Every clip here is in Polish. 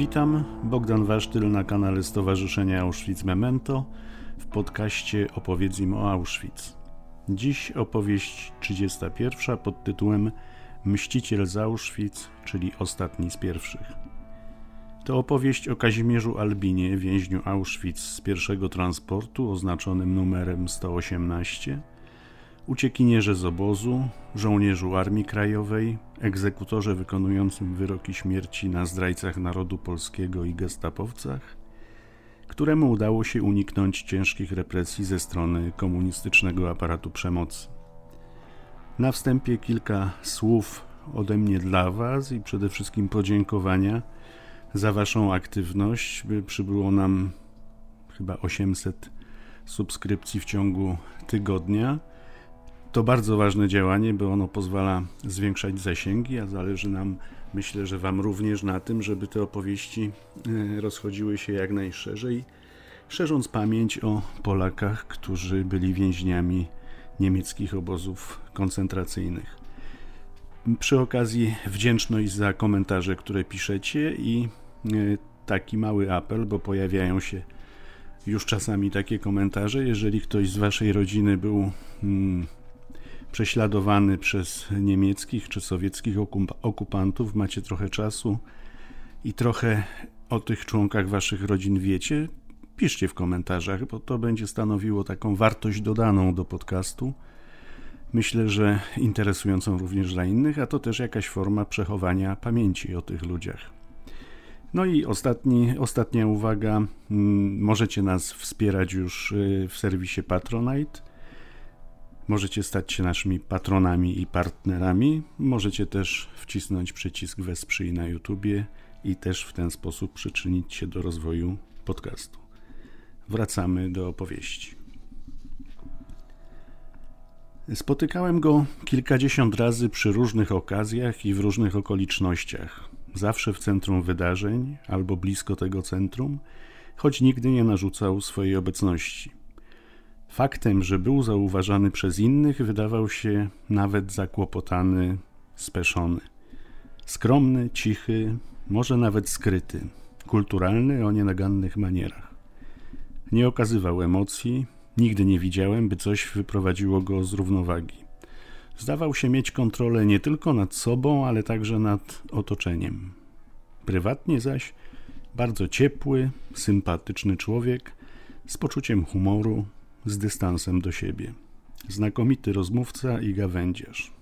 Witam, Bogdan Wasztyl na kanale Stowarzyszenia Auschwitz Memento w podcaście Opowiedz im o Auschwitz. Dziś opowieść 31 pod tytułem Mściciel z Auschwitz, czyli ostatni z pierwszych. To opowieść o Kazimierzu Albinie, więźniu Auschwitz z pierwszego transportu oznaczonym numerem 118, Uciekinierze z obozu, żołnierzu Armii Krajowej, egzekutorze wykonującym wyroki śmierci na zdrajcach narodu polskiego i gestapowcach, któremu udało się uniknąć ciężkich represji ze strony komunistycznego aparatu przemocy. Na wstępie kilka słów ode mnie dla Was i przede wszystkim podziękowania za Waszą aktywność. Przybyło nam chyba 800 subskrypcji w ciągu tygodnia. To bardzo ważne działanie, bo ono pozwala zwiększać zasięgi, a zależy nam, myślę, że Wam również na tym, żeby te opowieści e, rozchodziły się jak najszerzej, szerząc pamięć o Polakach, którzy byli więźniami niemieckich obozów koncentracyjnych. Przy okazji wdzięczność za komentarze, które piszecie i e, taki mały apel, bo pojawiają się już czasami takie komentarze. Jeżeli ktoś z Waszej rodziny był. Hmm, prześladowany przez niemieckich czy sowieckich okupantów, macie trochę czasu i trochę o tych członkach waszych rodzin wiecie, piszcie w komentarzach, bo to będzie stanowiło taką wartość dodaną do podcastu. Myślę, że interesującą również dla innych, a to też jakaś forma przechowania pamięci o tych ludziach. No i ostatni, ostatnia uwaga. Mm, możecie nas wspierać już y, w serwisie Patronite. Możecie stać się naszymi patronami i partnerami. Możecie też wcisnąć przycisk wesprzyj na YouTubie i też w ten sposób przyczynić się do rozwoju podcastu. Wracamy do opowieści. Spotykałem go kilkadziesiąt razy przy różnych okazjach i w różnych okolicznościach. Zawsze w centrum wydarzeń albo blisko tego centrum, choć nigdy nie narzucał swojej obecności. Faktem, że był zauważany przez innych, wydawał się nawet zakłopotany, speszony. Skromny, cichy, może nawet skryty, kulturalny o nienagannych manierach. Nie okazywał emocji, nigdy nie widziałem, by coś wyprowadziło go z równowagi. Zdawał się mieć kontrolę nie tylko nad sobą, ale także nad otoczeniem. Prywatnie zaś bardzo ciepły, sympatyczny człowiek z poczuciem humoru, z dystansem do siebie. Znakomity rozmówca i gawędziarz.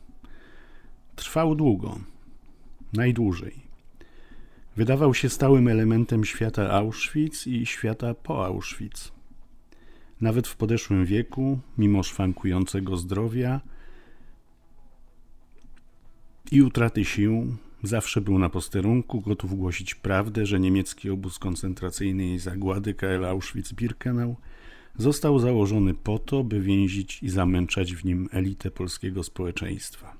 Trwał długo, najdłużej. Wydawał się stałym elementem świata Auschwitz i świata po Auschwitz. Nawet w podeszłym wieku, mimo szwankującego zdrowia i utraty sił, zawsze był na posterunku, gotów głosić prawdę, że niemiecki obóz koncentracyjny i zagłady KL Auschwitz-Birkenau – został założony po to, by więzić i zamęczać w nim elitę polskiego społeczeństwa.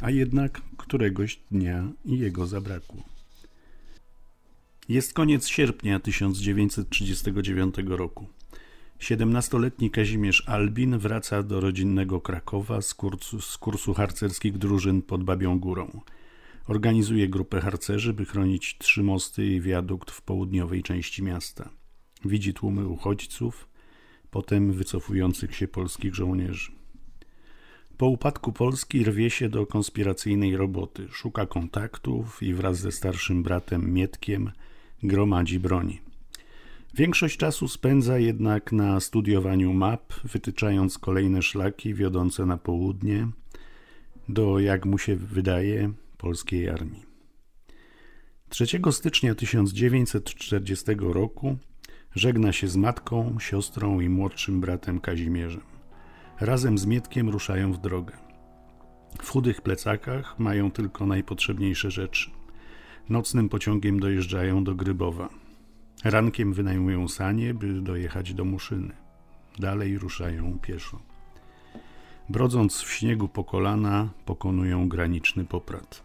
A jednak któregoś dnia jego zabrakło. Jest koniec sierpnia 1939 roku. 17-letni Kazimierz Albin wraca do rodzinnego Krakowa z kursu, z kursu harcerskich drużyn pod Babią Górą. Organizuje grupę harcerzy, by chronić trzy mosty i wiadukt w południowej części miasta. Widzi tłumy uchodźców, potem wycofujących się polskich żołnierzy. Po upadku Polski rwie się do konspiracyjnej roboty, szuka kontaktów i wraz ze starszym bratem Mietkiem gromadzi broni. Większość czasu spędza jednak na studiowaniu map, wytyczając kolejne szlaki wiodące na południe do, jak mu się wydaje, polskiej armii. 3 stycznia 1940 roku Żegna się z matką, siostrą i młodszym bratem Kazimierzem. Razem z Mietkiem ruszają w drogę. W chudych plecakach mają tylko najpotrzebniejsze rzeczy. Nocnym pociągiem dojeżdżają do Grybowa. Rankiem wynajmują sanie, by dojechać do Muszyny. Dalej ruszają pieszo. Brodząc w śniegu po kolana, pokonują graniczny poprat.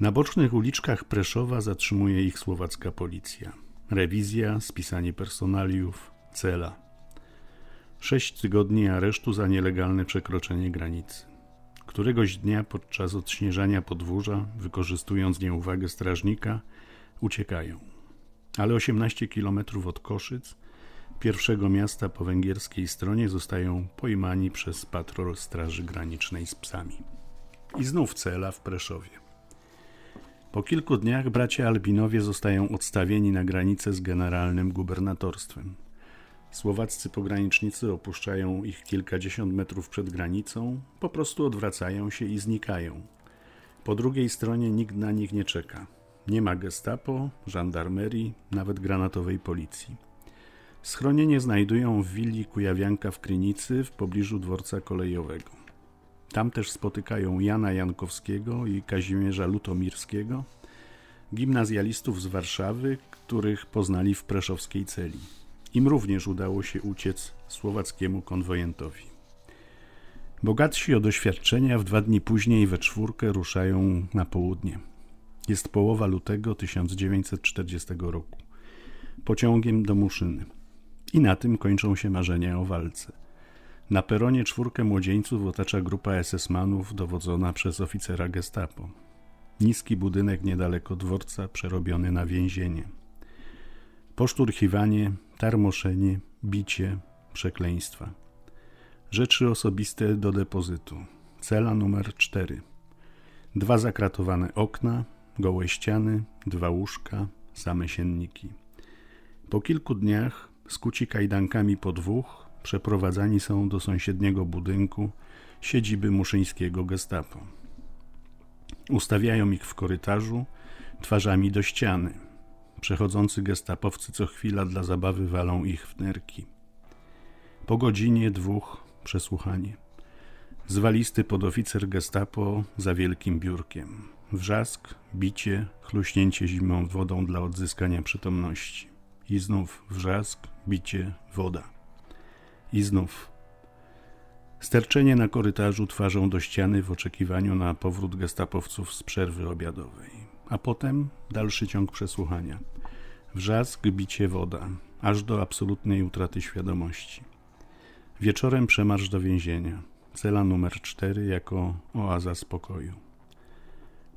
Na bocznych uliczkach Preszowa zatrzymuje ich słowacka policja. Rewizja, spisanie personaliów, cela. Sześć tygodni aresztu za nielegalne przekroczenie granicy. Któregoś dnia podczas odśnieżania podwórza, wykorzystując nieuwagę strażnika, uciekają. Ale 18 kilometrów od Koszyc, pierwszego miasta po węgierskiej stronie, zostają pojmani przez patrol Straży Granicznej z psami. I znów cela w Preszowie. Po kilku dniach bracia Albinowie zostają odstawieni na granicę z generalnym gubernatorstwem. Słowaccy pogranicznicy opuszczają ich kilkadziesiąt metrów przed granicą, po prostu odwracają się i znikają. Po drugiej stronie nikt na nich nie czeka. Nie ma gestapo, żandarmerii, nawet granatowej policji. Schronienie znajdują w willi Kujawianka w Krynicy w pobliżu dworca kolejowego. Tam też spotykają Jana Jankowskiego i Kazimierza Lutomirskiego, gimnazjalistów z Warszawy, których poznali w preszowskiej celi. Im również udało się uciec słowackiemu konwojentowi. Bogatsi o doświadczenia w dwa dni później we czwórkę ruszają na południe. Jest połowa lutego 1940 roku. Pociągiem do Muszyny. I na tym kończą się marzenia o walce. Na peronie czwórkę młodzieńców otacza grupa SS-manów dowodzona przez oficera gestapo. Niski budynek niedaleko dworca przerobiony na więzienie. Poszturchiwanie, tarmoszenie, bicie, przekleństwa. Rzeczy osobiste do depozytu. Cela numer 4. Dwa zakratowane okna, gołe ściany, dwa łóżka, same sienniki. Po kilku dniach, skuci kajdankami po dwóch, przeprowadzani są do sąsiedniego budynku siedziby muszyńskiego gestapo. Ustawiają ich w korytarzu, twarzami do ściany. Przechodzący gestapowcy co chwila dla zabawy walą ich w nerki. Po godzinie dwóch przesłuchanie. Zwalisty podoficer gestapo za wielkim biurkiem. Wrzask, bicie, chluśnięcie zimną wodą dla odzyskania przytomności. I znów wrzask, bicie, woda. I znów. Sterczenie na korytarzu twarzą do ściany w oczekiwaniu na powrót gestapowców z przerwy obiadowej. A potem dalszy ciąg przesłuchania. Wrzask, bicie, woda, aż do absolutnej utraty świadomości. Wieczorem przemarsz do więzienia. Cela numer cztery jako oaza spokoju.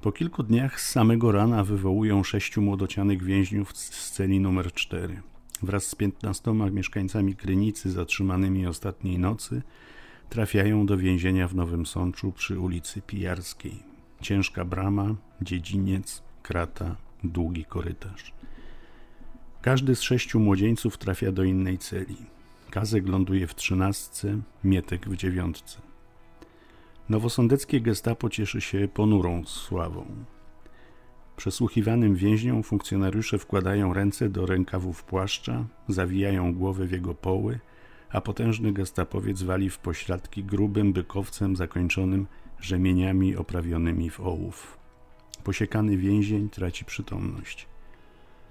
Po kilku dniach z samego rana wywołują sześciu młodocianych więźniów z celi numer cztery wraz z 15 mieszkańcami Krynicy zatrzymanymi ostatniej nocy trafiają do więzienia w Nowym Sączu przy ulicy Pijarskiej. Ciężka brama, dziedziniec, krata, długi korytarz. Każdy z sześciu młodzieńców trafia do innej celi. Kazek ląduje w trzynastce, Mietek w dziewiątce. Nowosądeckie gestapo cieszy się ponurą sławą. Przesłuchiwanym więźniom funkcjonariusze wkładają ręce do rękawów płaszcza, zawijają głowy w jego poły, a potężny gestapowiec wali w pośladki grubym bykowcem zakończonym rzemieniami oprawionymi w ołów. Posiekany więzień traci przytomność.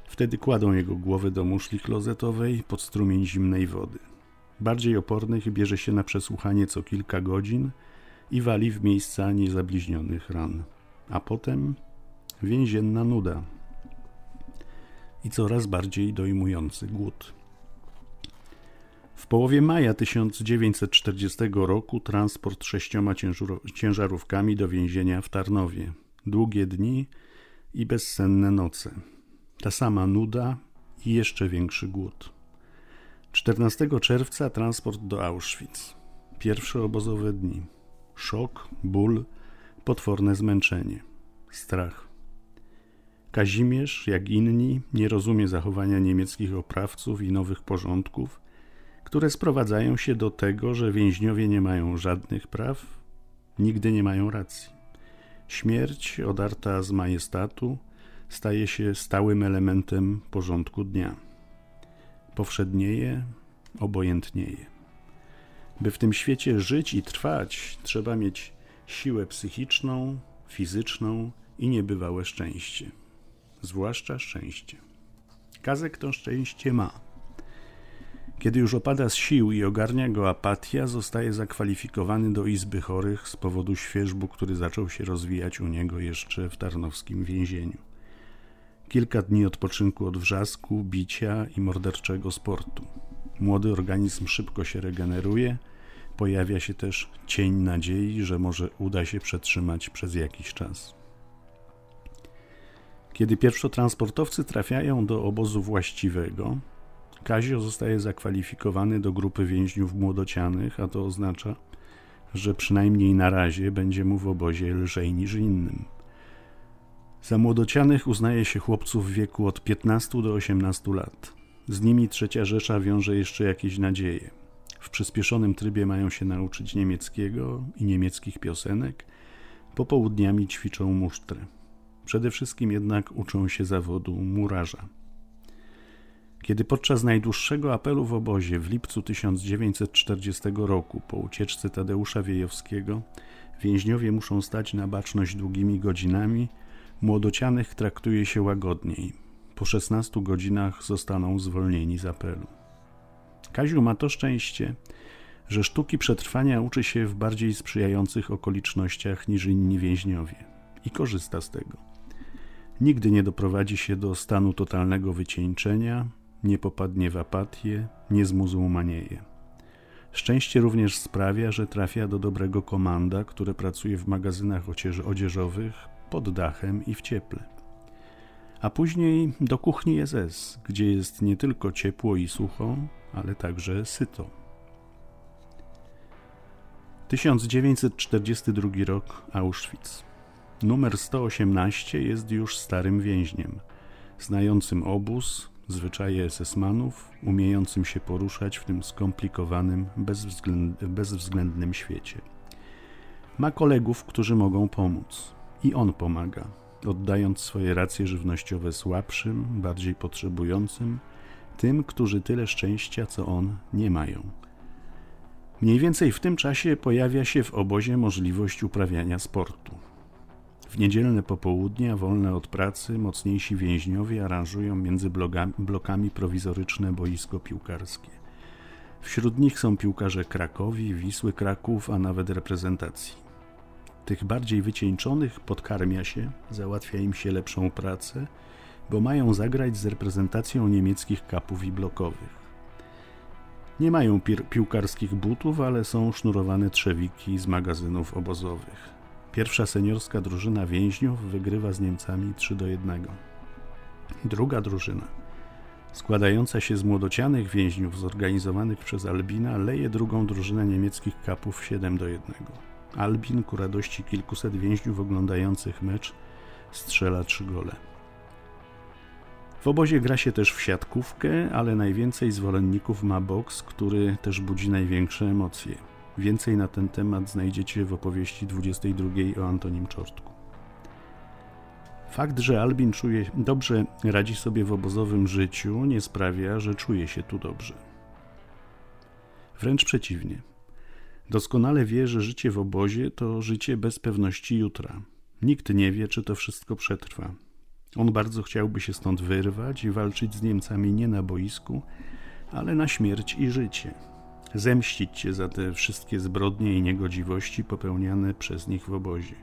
Wtedy kładą jego głowę do muszli klozetowej pod strumień zimnej wody. Bardziej opornych bierze się na przesłuchanie co kilka godzin i wali w miejsca niezabliźnionych ran. A potem więzienna nuda i coraz bardziej dojmujący głód. W połowie maja 1940 roku transport sześcioma ciężarówkami do więzienia w Tarnowie. Długie dni i bezsenne noce. Ta sama nuda i jeszcze większy głód. 14 czerwca transport do Auschwitz. Pierwsze obozowe dni. Szok, ból, potworne zmęczenie, strach. Kazimierz, jak inni, nie rozumie zachowania niemieckich oprawców i nowych porządków, które sprowadzają się do tego, że więźniowie nie mają żadnych praw, nigdy nie mają racji. Śmierć, odarta z majestatu, staje się stałym elementem porządku dnia. Powszednieje, obojętnieje. By w tym świecie żyć i trwać, trzeba mieć siłę psychiczną, fizyczną i niebywałe szczęście zwłaszcza szczęście. Kazek to szczęście ma. Kiedy już opada z sił i ogarnia go apatia, zostaje zakwalifikowany do izby chorych z powodu świeżbu, który zaczął się rozwijać u niego jeszcze w tarnowskim więzieniu. Kilka dni odpoczynku od wrzasku, bicia i morderczego sportu. Młody organizm szybko się regeneruje, pojawia się też cień nadziei, że może uda się przetrzymać przez jakiś czas. Kiedy pierwszotransportowcy trafiają do obozu właściwego, Kazio zostaje zakwalifikowany do grupy więźniów młodocianych, a to oznacza, że przynajmniej na razie będzie mu w obozie lżej niż innym. Za młodocianych uznaje się chłopców w wieku od 15 do 18 lat. Z nimi trzecia Rzesza wiąże jeszcze jakieś nadzieje. W przyspieszonym trybie mają się nauczyć niemieckiego i niemieckich piosenek, popołudniami ćwiczą musztrę. Przede wszystkim jednak uczą się zawodu murarza. Kiedy podczas najdłuższego apelu w obozie w lipcu 1940 roku po ucieczce Tadeusza Wiejowskiego więźniowie muszą stać na baczność długimi godzinami, młodocianych traktuje się łagodniej. Po 16 godzinach zostaną zwolnieni z apelu. Kaziu ma to szczęście, że sztuki przetrwania uczy się w bardziej sprzyjających okolicznościach niż inni więźniowie i korzysta z tego nigdy nie doprowadzi się do stanu totalnego wycieńczenia, nie popadnie w apatię, nie zmuzułmanieje. Szczęście również sprawia, że trafia do dobrego komanda, które pracuje w magazynach odzieżowych pod dachem i w cieple. A później do kuchni SS, gdzie jest nie tylko ciepło i sucho, ale także syto. 1942 rok Auschwitz. Numer 118 jest już starym więźniem, znającym obóz, zwyczaje esesmanów, umiejącym się poruszać w tym skomplikowanym, bezwzględnym świecie. Ma kolegów, którzy mogą pomóc. I on pomaga, oddając swoje racje żywnościowe słabszym, bardziej potrzebującym, tym, którzy tyle szczęścia co on nie mają. Mniej więcej w tym czasie pojawia się w obozie możliwość uprawiania sportu. W niedzielne popołudnia, wolne od pracy, mocniejsi więźniowie aranżują między blokami prowizoryczne boisko piłkarskie. Wśród nich są piłkarze Krakowi, Wisły Kraków, a nawet reprezentacji. Tych bardziej wycieńczonych podkarmia się, załatwia im się lepszą pracę, bo mają zagrać z reprezentacją niemieckich kapów i blokowych. Nie mają piłkarskich butów, ale są sznurowane trzewiki z magazynów obozowych. Pierwsza seniorska drużyna więźniów wygrywa z Niemcami 3 do 1. Druga drużyna, składająca się z młodocianych więźniów zorganizowanych przez Albina, leje drugą drużynę niemieckich kapów 7 do 1. Albin ku radości kilkuset więźniów oglądających mecz strzela trzy gole. W obozie gra się też w siatkówkę, ale najwięcej zwolenników ma boks, który też budzi największe emocje. Więcej na ten temat znajdziecie w opowieści 22 o Antonim Czortku. Fakt, że Albin czuje, dobrze radzi sobie w obozowym życiu, nie sprawia, że czuje się tu dobrze. Wręcz przeciwnie. Doskonale wie, że życie w obozie to życie bez pewności jutra. Nikt nie wie, czy to wszystko przetrwa. On bardzo chciałby się stąd wyrwać i walczyć z Niemcami nie na boisku, ale na śmierć i życie zemścić się za te wszystkie zbrodnie i niegodziwości popełniane przez nich w obozie.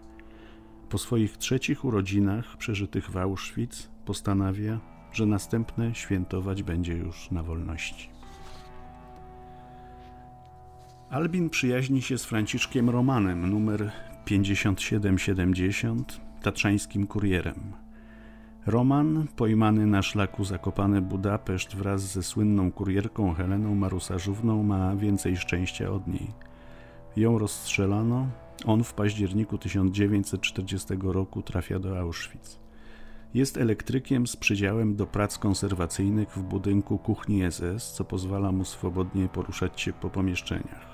Po swoich trzecich urodzinach, przeżytych w Auschwitz, postanawia, że następne świętować będzie już na wolności. Albin przyjaźni się z Franciszkiem Romanem, numer 5770, tatrzańskim kurierem. Roman, pojmany na szlaku zakopany Budapeszt wraz ze słynną kurierką Heleną Marusarzówną, ma więcej szczęścia od niej. Ją rozstrzelano, on w październiku 1940 roku trafia do Auschwitz. Jest elektrykiem z przydziałem do prac konserwacyjnych w budynku kuchni SS, co pozwala mu swobodnie poruszać się po pomieszczeniach.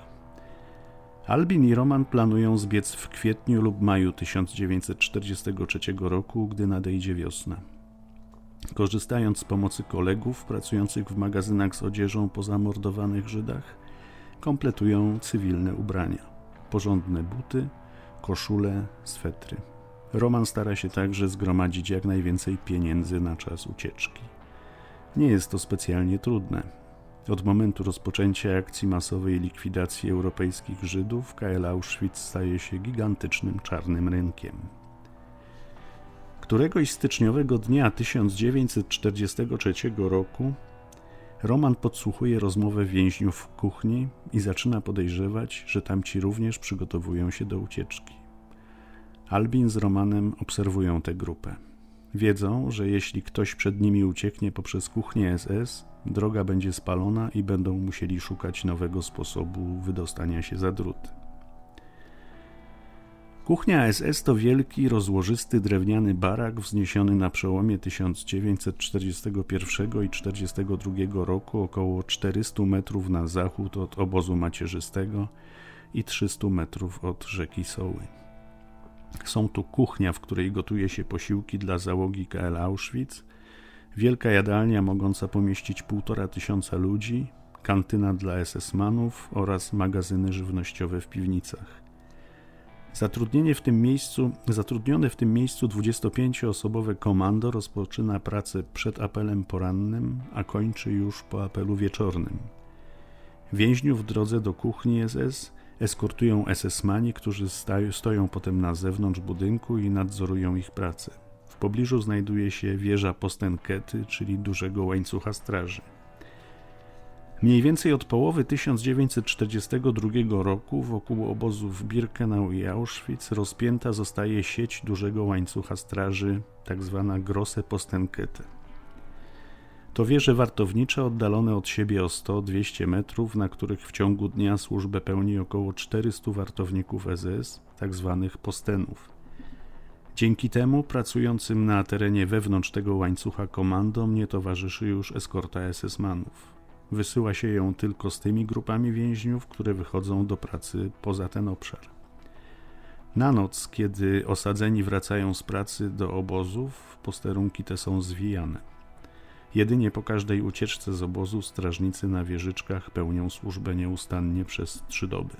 Albin i Roman planują zbiec w kwietniu lub maju 1943 roku, gdy nadejdzie wiosna. Korzystając z pomocy kolegów pracujących w magazynach z odzieżą po zamordowanych Żydach, kompletują cywilne ubrania: porządne buty, koszule, swetry. Roman stara się także zgromadzić jak najwięcej pieniędzy na czas ucieczki. Nie jest to specjalnie trudne. Od momentu rozpoczęcia akcji masowej likwidacji europejskich Żydów, KL Auschwitz staje się gigantycznym czarnym rynkiem. Któregoś styczniowego dnia 1943 roku Roman podsłuchuje rozmowę więźniów w kuchni i zaczyna podejrzewać, że tamci również przygotowują się do ucieczki. Albin z Romanem obserwują tę grupę. Wiedzą, że jeśli ktoś przed nimi ucieknie poprzez kuchnię SS, droga będzie spalona i będą musieli szukać nowego sposobu wydostania się za druty. Kuchnia SS to wielki, rozłożysty drewniany barak wzniesiony na przełomie 1941 i 1942 roku około 400 metrów na zachód od obozu macierzystego i 300 metrów od rzeki Soły. Są tu kuchnia, w której gotuje się posiłki dla załogi KL Auschwitz, wielka jadalnia mogąca pomieścić półtora tysiąca ludzi, kantyna dla SS-manów oraz magazyny żywnościowe w piwnicach. Zatrudnienie w tym miejscu, zatrudniony w tym miejscu 25-osobowe komando rozpoczyna pracę przed apelem porannym, a kończy już po apelu wieczornym. Więźniów w drodze do kuchni SS eskortują SS-mani, którzy stają, stoją potem na zewnątrz budynku i nadzorują ich pracę. W pobliżu znajduje się wieża Postenkety, czyli dużego łańcucha straży. Mniej więcej od połowy 1942 roku wokół obozów Birkenau i Auschwitz rozpięta zostaje sieć dużego łańcucha straży, tzw. Tak Grosse Postenkette. To wieże wartownicze oddalone od siebie o 100-200 metrów, na których w ciągu dnia służbę pełni około 400 wartowników SS, tzw. Tak postenów. Dzięki temu pracującym na terenie wewnątrz tego łańcucha komandom nie towarzyszy już eskorta SS-manów. Wysyła się ją tylko z tymi grupami więźniów, które wychodzą do pracy poza ten obszar. Na noc, kiedy osadzeni wracają z pracy do obozów, posterunki te są zwijane. Jedynie po każdej ucieczce z obozu strażnicy na wieżyczkach pełnią służbę nieustannie przez trzy doby.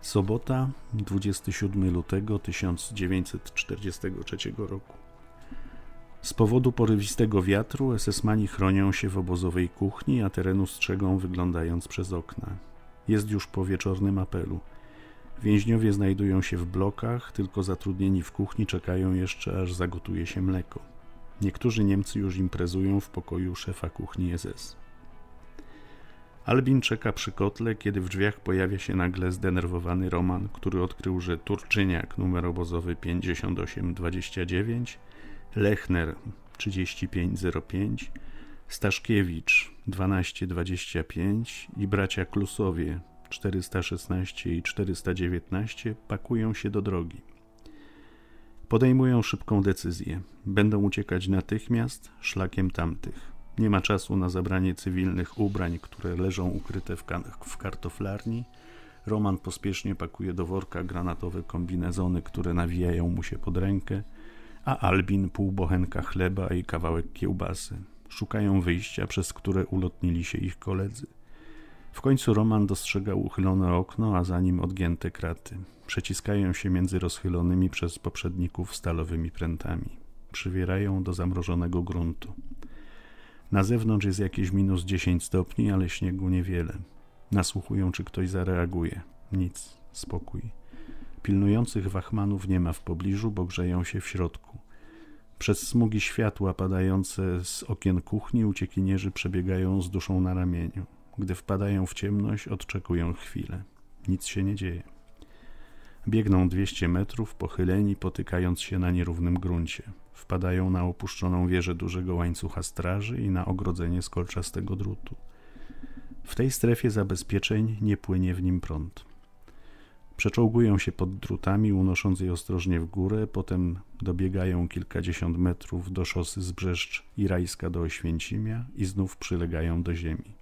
Sobota, 27 lutego 1943 roku. Z powodu porywistego wiatru esesmani chronią się w obozowej kuchni, a terenu strzegą wyglądając przez okna. Jest już po wieczornym apelu. Więźniowie znajdują się w blokach, tylko zatrudnieni w kuchni czekają jeszcze aż zagotuje się mleko. Niektórzy Niemcy już imprezują w pokoju szefa kuchni SS. Albin czeka przy kotle, kiedy w drzwiach pojawia się nagle zdenerwowany Roman, który odkrył, że Turczyniak numer obozowy 5829, Lechner 3505, Staszkiewicz 1225 i bracia Klusowie 416 i 419 pakują się do drogi. Podejmują szybką decyzję. Będą uciekać natychmiast szlakiem tamtych. Nie ma czasu na zabranie cywilnych ubrań, które leżą ukryte w, w kartoflarni. Roman pospiesznie pakuje do worka granatowe kombinezony, które nawijają mu się pod rękę, a Albin pół bochenka chleba i kawałek kiełbasy. Szukają wyjścia, przez które ulotnili się ich koledzy. W końcu Roman dostrzega uchylone okno, a za nim odgięte kraty przeciskają się między rozchylonymi przez poprzedników stalowymi prętami. Przywierają do zamrożonego gruntu. Na zewnątrz jest jakieś minus 10 stopni, ale śniegu niewiele. Nasłuchują, czy ktoś zareaguje. Nic, spokój. Pilnujących wachmanów nie ma w pobliżu, bo grzeją się w środku. Przez smugi światła padające z okien kuchni uciekinierzy przebiegają z duszą na ramieniu. Gdy wpadają w ciemność, odczekują chwilę. Nic się nie dzieje. Biegną 200 metrów, pochyleni, potykając się na nierównym gruncie. Wpadają na opuszczoną wieżę dużego łańcucha straży i na ogrodzenie z kolczastego drutu. W tej strefie zabezpieczeń nie płynie w nim prąd. Przeczołgują się pod drutami, unosząc je ostrożnie w górę, potem dobiegają kilkadziesiąt metrów do szosy z Brzeszcz i Rajska do Oświęcimia i znów przylegają do ziemi.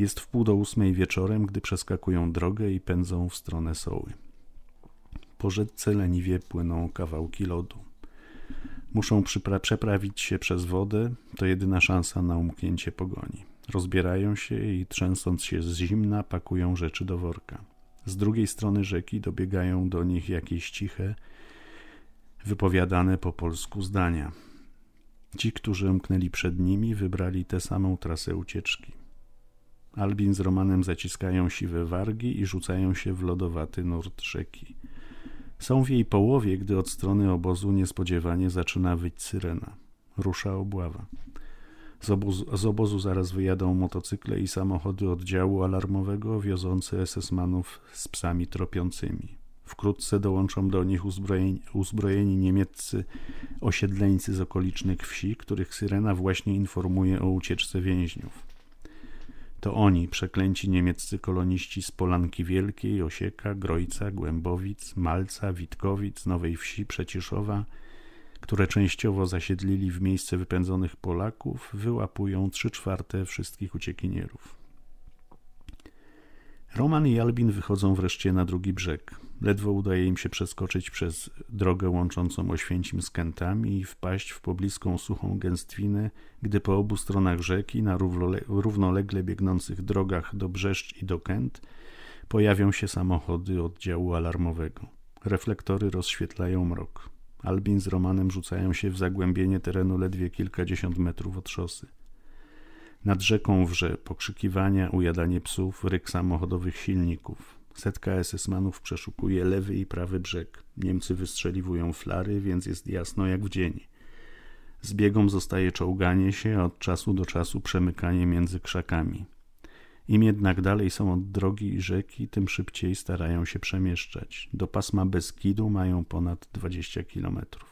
Jest wpół do ósmej wieczorem, gdy przeskakują drogę i pędzą w stronę Soły. Po rzece leniwie płyną kawałki lodu. Muszą przeprawić się przez wodę, to jedyna szansa na umknięcie pogoni. Rozbierają się i trzęsąc się z zimna pakują rzeczy do worka. Z drugiej strony rzeki dobiegają do nich jakieś ciche, wypowiadane po polsku zdania. Ci, którzy umknęli przed nimi, wybrali tę samą trasę ucieczki. Albin z Romanem zaciskają siwe wargi i rzucają się w lodowaty nurt rzeki. Są w jej połowie, gdy od strony obozu niespodziewanie zaczyna wyć syrena. Rusza obława. Z obozu, z obozu zaraz wyjadą motocykle i samochody oddziału alarmowego wiozące SS-manów z psami tropiącymi. Wkrótce dołączą do nich uzbrojeni, uzbrojeni niemieccy osiedleńcy z okolicznych wsi, których syrena właśnie informuje o ucieczce więźniów. To oni, przeklęci niemieccy koloniści z Polanki Wielkiej, Osieka, Grojca, Głębowic, Malca, Witkowic, Nowej Wsi, Przeciszowa, które częściowo zasiedlili w miejsce wypędzonych Polaków, wyłapują trzy czwarte wszystkich uciekinierów. Roman i Albin wychodzą wreszcie na drugi brzeg. Ledwo udaje im się przeskoczyć przez drogę łączącą Oświęcim z Kętami i wpaść w pobliską suchą gęstwinę, gdy po obu stronach rzeki, na równolegle biegnących drogach do Brzeszcz i do Kęt, pojawią się samochody oddziału alarmowego. Reflektory rozświetlają mrok. Albin z Romanem rzucają się w zagłębienie terenu ledwie kilkadziesiąt metrów od szosy. Nad rzeką wrze, pokrzykiwania, ujadanie psów, ryk samochodowych silników. Setka SS-manów przeszukuje lewy i prawy brzeg. Niemcy wystrzeliwują flary, więc jest jasno jak w dzień. Z biegom zostaje czołganie się, a od czasu do czasu przemykanie między krzakami. Im jednak dalej są od drogi i rzeki, tym szybciej starają się przemieszczać. Do pasma Beskidu mają ponad 20 kilometrów.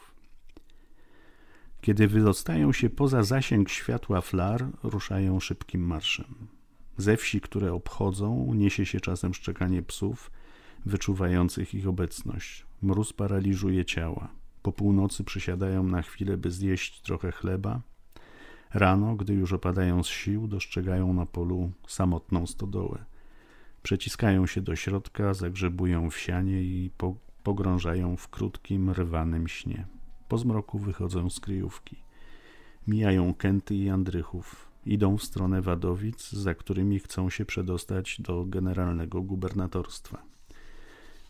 Kiedy wydostają się poza zasięg światła flar, ruszają szybkim marszem. Ze wsi, które obchodzą, niesie się czasem szczekanie psów, wyczuwających ich obecność. Mróz paraliżuje ciała. Po północy przysiadają na chwilę, by zjeść trochę chleba. Rano, gdy już opadają z sił, dostrzegają na polu samotną stodołę. Przeciskają się do środka, zagrzebują w sianie i pogrążają w krótkim, rwanym śnie. Po zmroku wychodzą z kryjówki. Mijają Kęty i Andrychów. Idą w stronę Wadowic, za którymi chcą się przedostać do generalnego gubernatorstwa.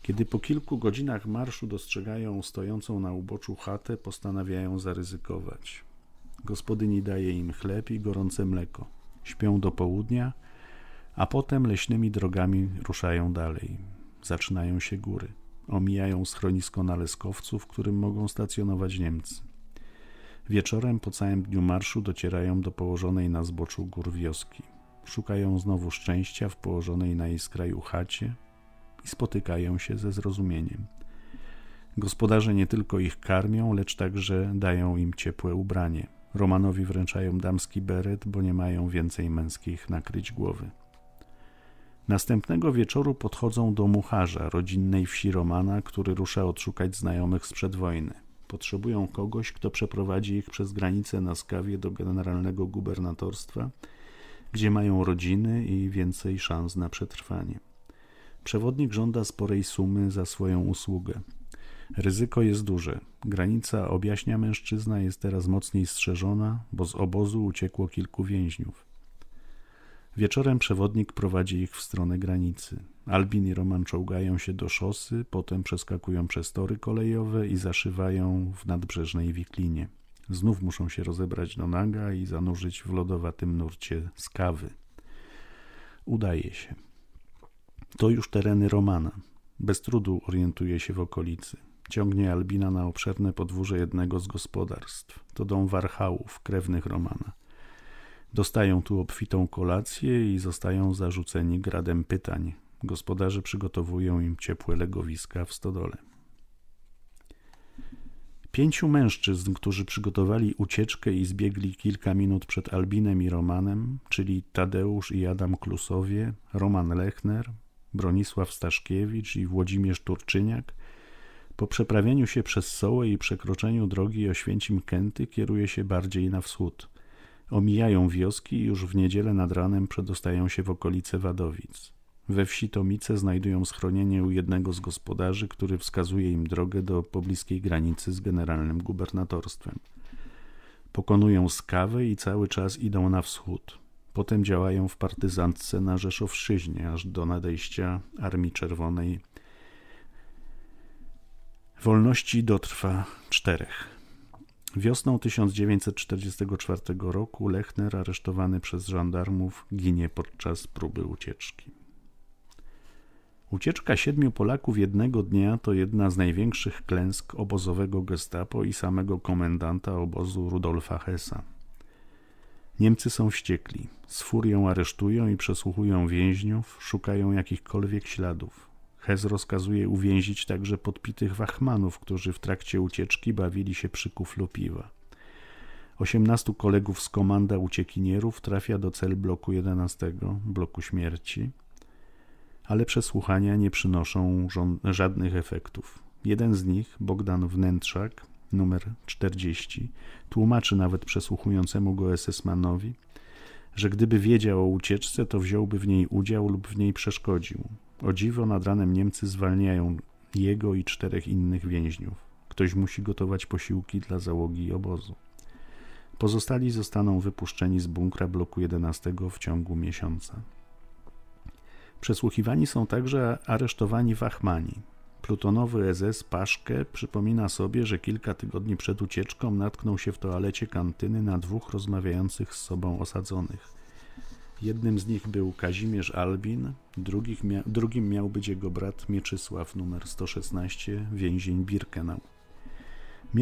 Kiedy po kilku godzinach marszu dostrzegają stojącą na uboczu chatę, postanawiają zaryzykować. Gospodyni daje im chleb i gorące mleko. Śpią do południa, a potem leśnymi drogami ruszają dalej. Zaczynają się góry. Omijają schronisko naleskowców, w którym mogą stacjonować Niemcy. Wieczorem po całym dniu marszu docierają do położonej na zboczu gór wioski. Szukają znowu szczęścia w położonej na jej skraju chacie i spotykają się ze zrozumieniem. Gospodarze nie tylko ich karmią, lecz także dają im ciepłe ubranie. Romanowi wręczają damski beret, bo nie mają więcej męskich nakryć głowy. Następnego wieczoru podchodzą do mucharza, rodzinnej wsi Romana, który rusza odszukać znajomych sprzed wojny. Potrzebują kogoś, kto przeprowadzi ich przez granicę na skawie do generalnego gubernatorstwa, gdzie mają rodziny i więcej szans na przetrwanie. Przewodnik żąda sporej sumy za swoją usługę. Ryzyko jest duże. Granica, objaśnia mężczyzna, jest teraz mocniej strzeżona, bo z obozu uciekło kilku więźniów. Wieczorem przewodnik prowadzi ich w stronę granicy. Albin i Roman czołgają się do szosy, potem przeskakują przez tory kolejowe i zaszywają w nadbrzeżnej wiklinie. Znów muszą się rozebrać do naga i zanurzyć w lodowatym nurcie z kawy. Udaje się. To już tereny Romana. Bez trudu orientuje się w okolicy. Ciągnie Albina na obszerne podwórze jednego z gospodarstw. To dom Warchałów, krewnych Romana. Dostają tu obfitą kolację i zostają zarzuceni gradem pytań. Gospodarze przygotowują im ciepłe legowiska w stodole. Pięciu mężczyzn, którzy przygotowali ucieczkę i zbiegli kilka minut przed Albinem i Romanem, czyli Tadeusz i Adam Klusowie, Roman Lechner, Bronisław Staszkiewicz i Włodzimierz Turczyniak, po przeprawieniu się przez Sołę i przekroczeniu drogi Oświęcim-Kęty kieruje się bardziej na wschód – Omijają wioski i już w niedzielę nad ranem przedostają się w okolice Wadowic. We wsi Tomice znajdują schronienie u jednego z gospodarzy, który wskazuje im drogę do pobliskiej granicy z generalnym gubernatorstwem. Pokonują Skawę i cały czas idą na wschód. Potem działają w partyzantce na Rzeszowszyźnie, aż do nadejścia Armii Czerwonej. Wolności dotrwa czterech. Wiosną 1944 roku Lechner, aresztowany przez żandarmów, ginie podczas próby ucieczki. Ucieczka siedmiu Polaków jednego dnia to jedna z największych klęsk obozowego gestapo i samego komendanta obozu Rudolfa Hessa. Niemcy są wściekli, z furią aresztują i przesłuchują więźniów, szukają jakichkolwiek śladów. Hez rozkazuje uwięzić także podpitych wachmanów, którzy w trakcie ucieczki bawili się przy kuflu piwa. Osiemnastu kolegów z komanda uciekinierów trafia do cel bloku 11, bloku śmierci, ale przesłuchania nie przynoszą żadnych efektów. Jeden z nich, Bogdan Wnętrzak, numer 40, tłumaczy nawet przesłuchującemu go SS-manowi, że gdyby wiedział o ucieczce, to wziąłby w niej udział lub w niej przeszkodził. O dziwo nad ranem Niemcy zwalniają jego i czterech innych więźniów. Ktoś musi gotować posiłki dla załogi i obozu. Pozostali zostaną wypuszczeni z bunkra bloku 11 w ciągu miesiąca. Przesłuchiwani są także aresztowani wachmani. Plutonowy SS Paszkę przypomina sobie, że kilka tygodni przed ucieczką natknął się w toalecie kantyny na dwóch rozmawiających z sobą osadzonych – Jednym z nich był Kazimierz Albin, mia drugim miał być jego brat Mieczysław numer 116, więzień Birkenau.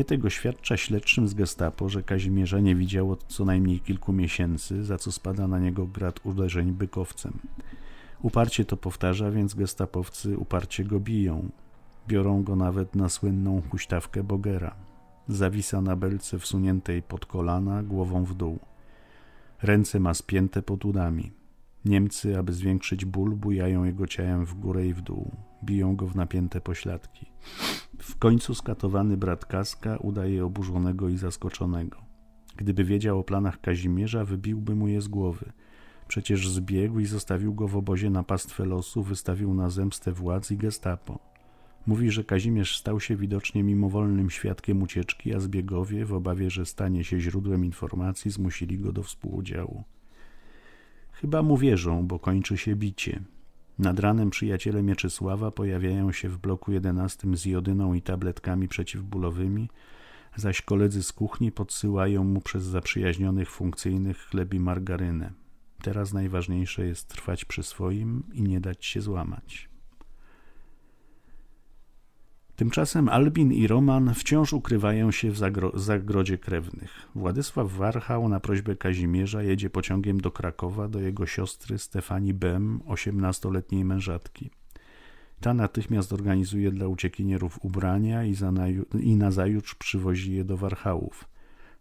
tego świadcza śledczym z gestapo, że Kazimierza nie widział od co najmniej kilku miesięcy, za co spada na niego grad uderzeń bykowcem. Uparcie to powtarza, więc gestapowcy uparcie go biją. Biorą go nawet na słynną huśtawkę Bogera. Zawisa na belce wsuniętej pod kolana, głową w dół. Ręce ma spięte pod udami. Niemcy, aby zwiększyć ból, bujają jego ciałem w górę i w dół. Biją go w napięte pośladki. W końcu skatowany brat Kaska udaje oburzonego i zaskoczonego. Gdyby wiedział o planach Kazimierza, wybiłby mu je z głowy. Przecież zbiegł i zostawił go w obozie na pastwę losu, wystawił na zemstę władz i gestapo. Mówi, że Kazimierz stał się widocznie mimowolnym świadkiem ucieczki, a zbiegowie, w obawie, że stanie się źródłem informacji, zmusili go do współudziału. Chyba mu wierzą, bo kończy się bicie. Nad ranem przyjaciele Mieczysława pojawiają się w bloku 11 z jodyną i tabletkami przeciwbólowymi, zaś koledzy z kuchni podsyłają mu przez zaprzyjaźnionych funkcyjnych chleb i margarynę. Teraz najważniejsze jest trwać przy swoim i nie dać się złamać. Tymczasem Albin i Roman wciąż ukrywają się w zagro zagrodzie krewnych. Władysław Warchał na prośbę Kazimierza jedzie pociągiem do Krakowa do jego siostry Stefanii Bem, 18-letniej mężatki. Ta natychmiast organizuje dla uciekinierów ubrania i, i nazajutrz przywozi je do Warchałów.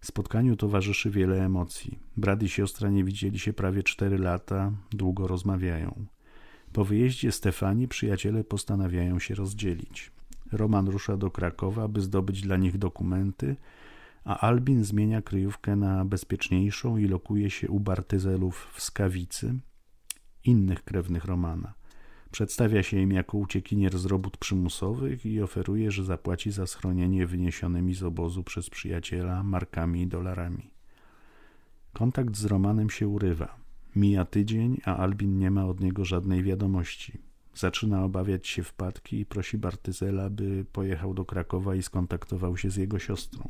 Spotkaniu towarzyszy wiele emocji. Brat i siostra nie widzieli się prawie cztery lata, długo rozmawiają. Po wyjeździe Stefanii przyjaciele postanawiają się rozdzielić. Roman rusza do Krakowa, by zdobyć dla nich dokumenty, a Albin zmienia kryjówkę na bezpieczniejszą i lokuje się u Bartyzelów w Skawicy, innych krewnych Romana. Przedstawia się im jako uciekinier z robót przymusowych i oferuje, że zapłaci za schronienie wyniesionymi z obozu przez przyjaciela markami i dolarami. Kontakt z Romanem się urywa. Mija tydzień, a Albin nie ma od niego żadnej wiadomości. Zaczyna obawiać się wpadki i prosi Bartyzela, by pojechał do Krakowa i skontaktował się z jego siostrą.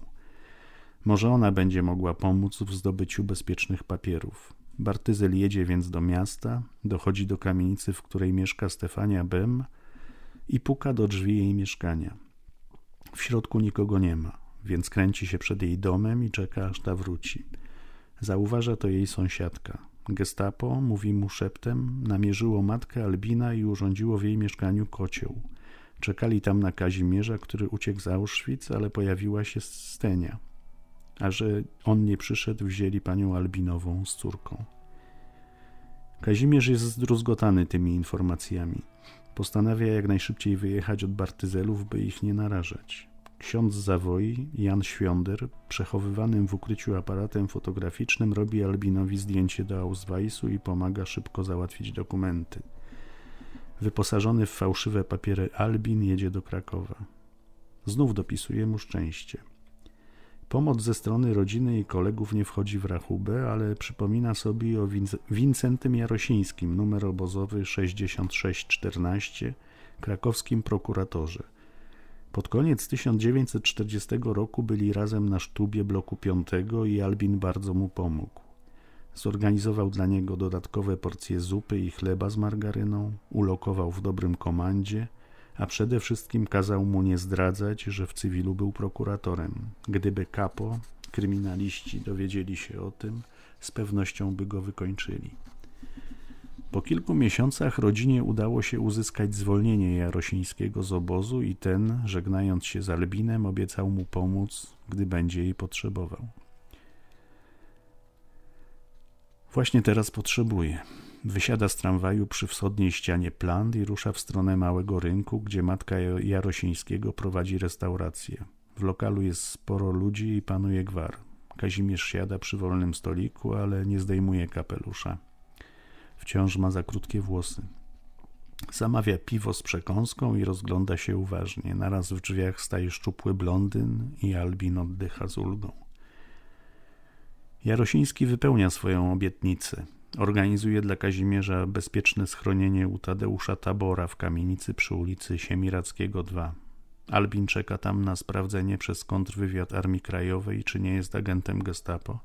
Może ona będzie mogła pomóc w zdobyciu bezpiecznych papierów. Bartyzel jedzie więc do miasta, dochodzi do kamienicy, w której mieszka Stefania Bem i puka do drzwi jej mieszkania. W środku nikogo nie ma, więc kręci się przed jej domem i czeka, aż ta wróci. Zauważa to jej sąsiadka. Gestapo, mówi mu szeptem, namierzyło matkę Albina i urządziło w jej mieszkaniu kocioł. Czekali tam na Kazimierza, który uciekł z Auschwitz, ale pojawiła się Stenia. A że on nie przyszedł, wzięli panią Albinową z córką. Kazimierz jest zdruzgotany tymi informacjami. Postanawia jak najszybciej wyjechać od Bartyzelów, by ich nie narażać. Ksiądz Zawoi, Jan Świąder, przechowywanym w ukryciu aparatem fotograficznym, robi Albinowi zdjęcie do Ausweisu i pomaga szybko załatwić dokumenty. Wyposażony w fałszywe papiery Albin jedzie do Krakowa. Znów dopisuje mu szczęście. Pomoc ze strony rodziny i kolegów nie wchodzi w rachubę, ale przypomina sobie o Wincentym Jarosińskim, numer obozowy 6614, krakowskim prokuratorze – pod koniec 1940 roku byli razem na sztubie bloku 5 i Albin bardzo mu pomógł. Zorganizował dla niego dodatkowe porcje zupy i chleba z margaryną, ulokował w dobrym komandzie, a przede wszystkim kazał mu nie zdradzać, że w cywilu był prokuratorem. Gdyby kapo, kryminaliści dowiedzieli się o tym, z pewnością by go wykończyli. Po kilku miesiącach rodzinie udało się uzyskać zwolnienie Jarosińskiego z obozu i ten, żegnając się z Albinem, obiecał mu pomóc, gdy będzie jej potrzebował. Właśnie teraz potrzebuje. Wysiada z tramwaju przy wschodniej ścianie plant i rusza w stronę małego rynku, gdzie matka Jarosińskiego prowadzi restaurację. W lokalu jest sporo ludzi i panuje gwar. Kazimierz siada przy wolnym stoliku, ale nie zdejmuje kapelusza. Wciąż ma za krótkie włosy. Zamawia piwo z przekąską i rozgląda się uważnie. Naraz w drzwiach staje szczupły blondyn i Albin oddycha z ulgą. Jarosiński wypełnia swoją obietnicę. Organizuje dla Kazimierza bezpieczne schronienie u Tadeusza Tabora w kamienicy przy ulicy Siemirackiego 2. Albin czeka tam na sprawdzenie przez kontrwywiad Armii Krajowej, czy nie jest agentem Gestapo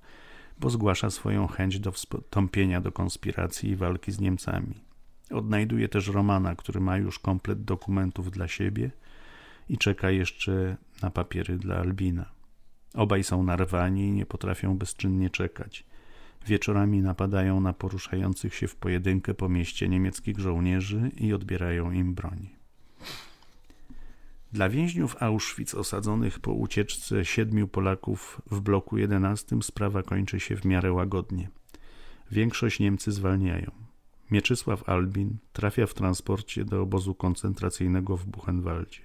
bo zgłasza swoją chęć do wstąpienia do konspiracji i walki z Niemcami. Odnajduje też Romana, który ma już komplet dokumentów dla siebie i czeka jeszcze na papiery dla Albina. Obaj są narwani i nie potrafią bezczynnie czekać. Wieczorami napadają na poruszających się w pojedynkę po mieście niemieckich żołnierzy i odbierają im broń. Dla więźniów Auschwitz osadzonych po ucieczce siedmiu Polaków w bloku 11 sprawa kończy się w miarę łagodnie. Większość Niemcy zwalniają. Mieczysław Albin trafia w transporcie do obozu koncentracyjnego w Buchenwaldzie.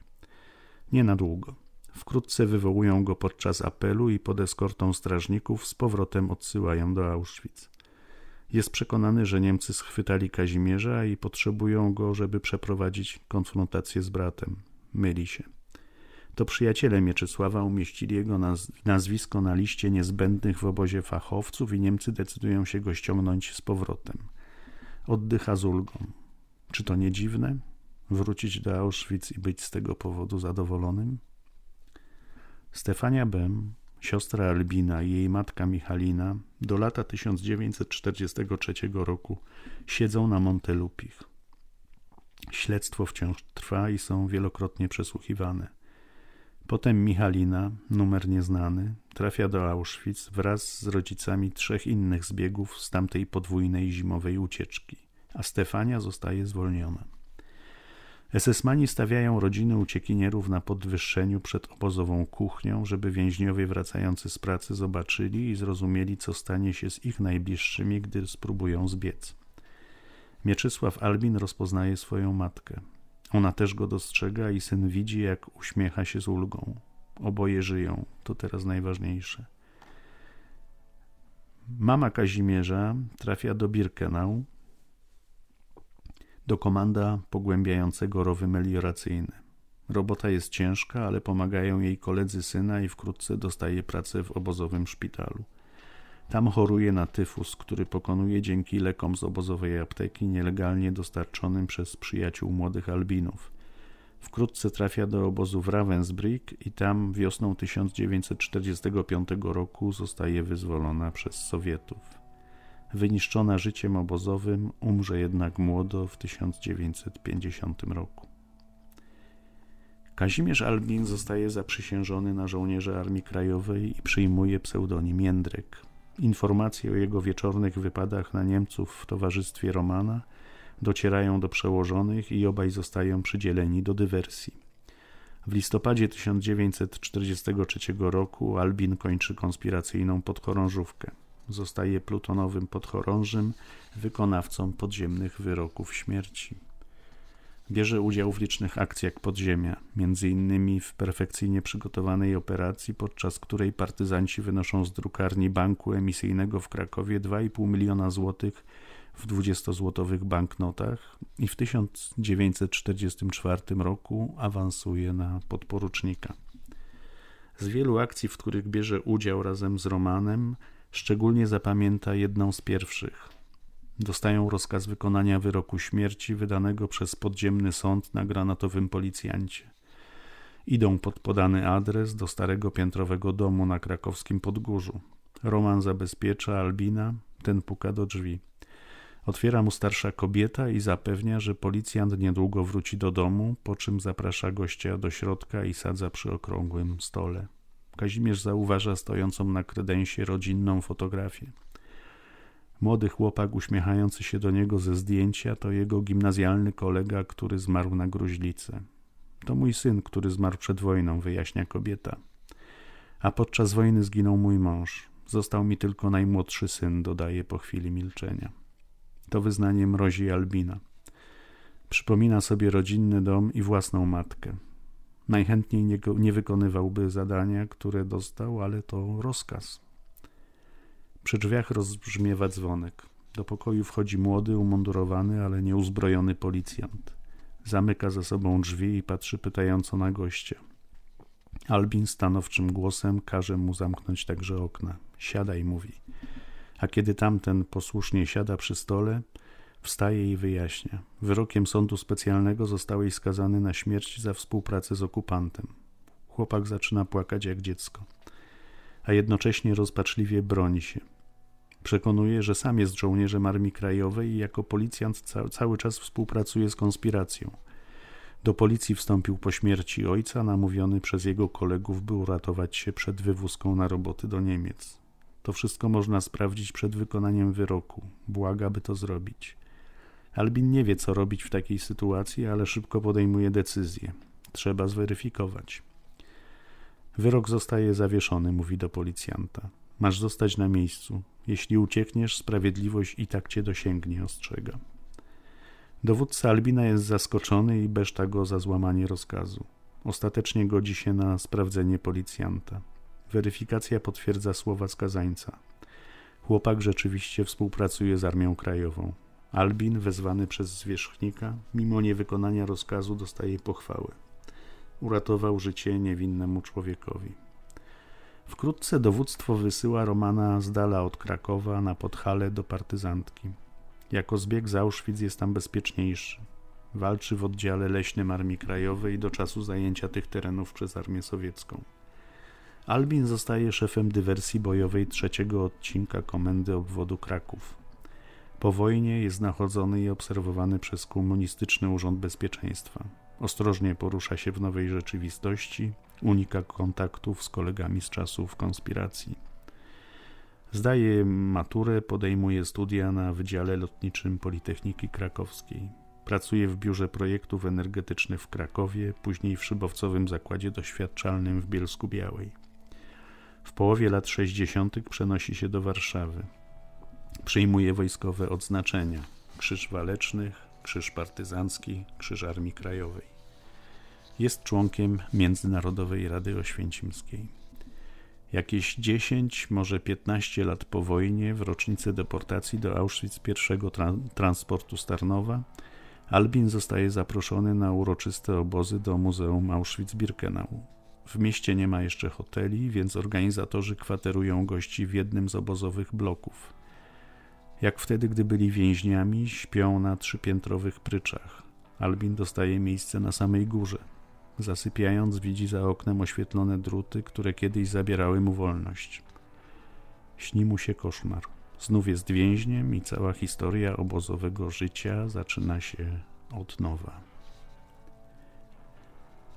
Nie na długo. Wkrótce wywołują go podczas apelu i pod eskortą strażników z powrotem odsyłają do Auschwitz. Jest przekonany, że Niemcy schwytali Kazimierza i potrzebują go, żeby przeprowadzić konfrontację z bratem. Myli się. To przyjaciele Mieczysława umieścili jego nazwisko na liście niezbędnych w obozie fachowców i Niemcy decydują się go ściągnąć z powrotem. Oddycha z ulgą. Czy to nie dziwne? Wrócić do Auschwitz i być z tego powodu zadowolonym? Stefania Bem, siostra Albina i jej matka Michalina do lata 1943 roku siedzą na Montelupich. Śledztwo wciąż trwa i są wielokrotnie przesłuchiwane. Potem Michalina, numer nieznany, trafia do Auschwitz wraz z rodzicami trzech innych zbiegów z tamtej podwójnej zimowej ucieczki, a Stefania zostaje zwolniona. Esesmani stawiają rodziny uciekinierów na podwyższeniu przed obozową kuchnią, żeby więźniowie wracający z pracy zobaczyli i zrozumieli, co stanie się z ich najbliższymi, gdy spróbują zbiec. Mieczysław Albin rozpoznaje swoją matkę. Ona też go dostrzega i syn widzi, jak uśmiecha się z ulgą. Oboje żyją, to teraz najważniejsze. Mama Kazimierza trafia do Birkenau, do komanda pogłębiającego rowy melioracyjne. Robota jest ciężka, ale pomagają jej koledzy syna i wkrótce dostaje pracę w obozowym szpitalu. Tam choruje na tyfus, który pokonuje dzięki lekom z obozowej apteki nielegalnie dostarczonym przez przyjaciół młodych albinów. Wkrótce trafia do obozu w Ravensbrück i tam wiosną 1945 roku zostaje wyzwolona przez Sowietów. Wyniszczona życiem obozowym, umrze jednak młodo w 1950 roku. Kazimierz Albin zostaje zaprzysiężony na żołnierze Armii Krajowej i przyjmuje pseudonim Jędrek. Informacje o jego wieczornych wypadach na Niemców w towarzystwie Romana docierają do przełożonych i obaj zostają przydzieleni do dywersji. W listopadzie 1943 roku Albin kończy konspiracyjną podchorążówkę. Zostaje plutonowym podchorążym, wykonawcą podziemnych wyroków śmierci. Bierze udział w licznych akcjach podziemia, między innymi w perfekcyjnie przygotowanej operacji, podczas której partyzanci wynoszą z drukarni banku emisyjnego w Krakowie 2,5 miliona złotych w 20-złotowych banknotach i w 1944 roku awansuje na podporucznika. Z wielu akcji, w których bierze udział razem z Romanem, szczególnie zapamięta jedną z pierwszych – Dostają rozkaz wykonania wyroku śmierci wydanego przez podziemny sąd na granatowym policjancie. Idą pod podany adres do starego piętrowego domu na krakowskim podgórzu. Roman zabezpiecza Albina, ten puka do drzwi. Otwiera mu starsza kobieta i zapewnia, że policjant niedługo wróci do domu, po czym zaprasza gościa do środka i sadza przy okrągłym stole. Kazimierz zauważa stojącą na kredensie rodzinną fotografię. Młody chłopak uśmiechający się do niego ze zdjęcia to jego gimnazjalny kolega, który zmarł na gruźlicę. To mój syn, który zmarł przed wojną, wyjaśnia kobieta. A podczas wojny zginął mój mąż. Został mi tylko najmłodszy syn, dodaje po chwili milczenia. To wyznanie mrozi Albina. Przypomina sobie rodzinny dom i własną matkę. Najchętniej nie, nie wykonywałby zadania, które dostał, ale to rozkaz. Przy drzwiach rozbrzmiewa dzwonek. Do pokoju wchodzi młody, umundurowany, ale nieuzbrojony policjant. Zamyka za sobą drzwi i patrzy pytająco na gościa. Albin stanowczym głosem każe mu zamknąć także okna. Siadaj, mówi. A kiedy tamten posłusznie siada przy stole, wstaje i wyjaśnia. Wyrokiem sądu specjalnego zostałeś skazany na śmierć za współpracę z okupantem. Chłopak zaczyna płakać jak dziecko, a jednocześnie rozpaczliwie broni się. Przekonuje, że sam jest żołnierzem Armii Krajowej i jako policjant ca cały czas współpracuje z konspiracją. Do policji wstąpił po śmierci ojca, namówiony przez jego kolegów, by uratować się przed wywózką na roboty do Niemiec. To wszystko można sprawdzić przed wykonaniem wyroku. Błaga, by to zrobić. Albin nie wie, co robić w takiej sytuacji, ale szybko podejmuje decyzję. Trzeba zweryfikować. Wyrok zostaje zawieszony, mówi do policjanta. Masz zostać na miejscu. Jeśli uciekniesz, sprawiedliwość i tak cię dosięgnie, ostrzega. Dowódca Albina jest zaskoczony i beszta go za złamanie rozkazu. Ostatecznie godzi się na sprawdzenie policjanta. Weryfikacja potwierdza słowa skazańca. Chłopak rzeczywiście współpracuje z Armią Krajową. Albin, wezwany przez zwierzchnika, mimo niewykonania rozkazu dostaje pochwały. Uratował życie niewinnemu człowiekowi. Wkrótce dowództwo wysyła Romana z dala od Krakowa na Podhale do partyzantki. Jako zbieg z Auschwitz jest tam bezpieczniejszy. Walczy w oddziale leśnym Armii Krajowej do czasu zajęcia tych terenów przez Armię Sowiecką. Albin zostaje szefem dywersji bojowej trzeciego odcinka Komendy Obwodu Kraków. Po wojnie jest nachodzony i obserwowany przez komunistyczny Urząd Bezpieczeństwa. Ostrożnie porusza się w nowej rzeczywistości, unika kontaktów z kolegami z czasów konspiracji. Zdaje maturę, podejmuje studia na Wydziale Lotniczym Politechniki Krakowskiej. Pracuje w Biurze Projektów Energetycznych w Krakowie, później w Szybowcowym Zakładzie Doświadczalnym w Bielsku Białej. W połowie lat 60. przenosi się do Warszawy. Przyjmuje wojskowe odznaczenia: Krzyż Walecznych, Krzyż Partyzancki, Krzyż Armii Krajowej jest członkiem Międzynarodowej Rady Oświęcimskiej. Jakieś 10, może 15 lat po wojnie, w rocznicę deportacji do Auschwitz pierwszego tra transportu Starnowa, Albin zostaje zaproszony na uroczyste obozy do Muzeum Auschwitz-Birkenau. W mieście nie ma jeszcze hoteli, więc organizatorzy kwaterują gości w jednym z obozowych bloków. Jak wtedy, gdy byli więźniami, śpią na trzypiętrowych pryczach. Albin dostaje miejsce na samej górze. Zasypiając widzi za oknem oświetlone druty, które kiedyś zabierały mu wolność. Śni mu się koszmar. Znów jest więźniem i cała historia obozowego życia zaczyna się od nowa.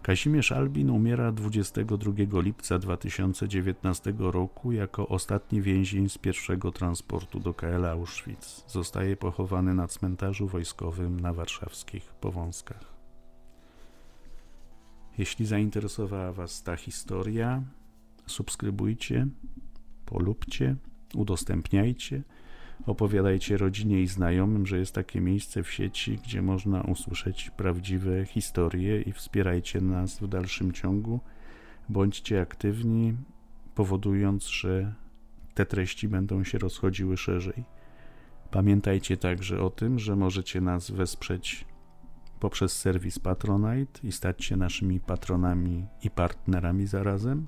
Kazimierz Albin umiera 22 lipca 2019 roku jako ostatni więzień z pierwszego transportu do KL Auschwitz. Zostaje pochowany na cmentarzu wojskowym na warszawskich Powązkach. Jeśli zainteresowała Was ta historia, subskrybujcie, polubcie, udostępniajcie, opowiadajcie rodzinie i znajomym, że jest takie miejsce w sieci, gdzie można usłyszeć prawdziwe historie i wspierajcie nas w dalszym ciągu. Bądźcie aktywni, powodując, że te treści będą się rozchodziły szerzej. Pamiętajcie także o tym, że możecie nas wesprzeć poprzez serwis Patronite i stać się naszymi patronami i partnerami zarazem.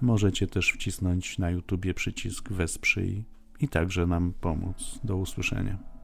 Możecie też wcisnąć na YouTube przycisk Wesprzyj i także nam pomóc. Do usłyszenia.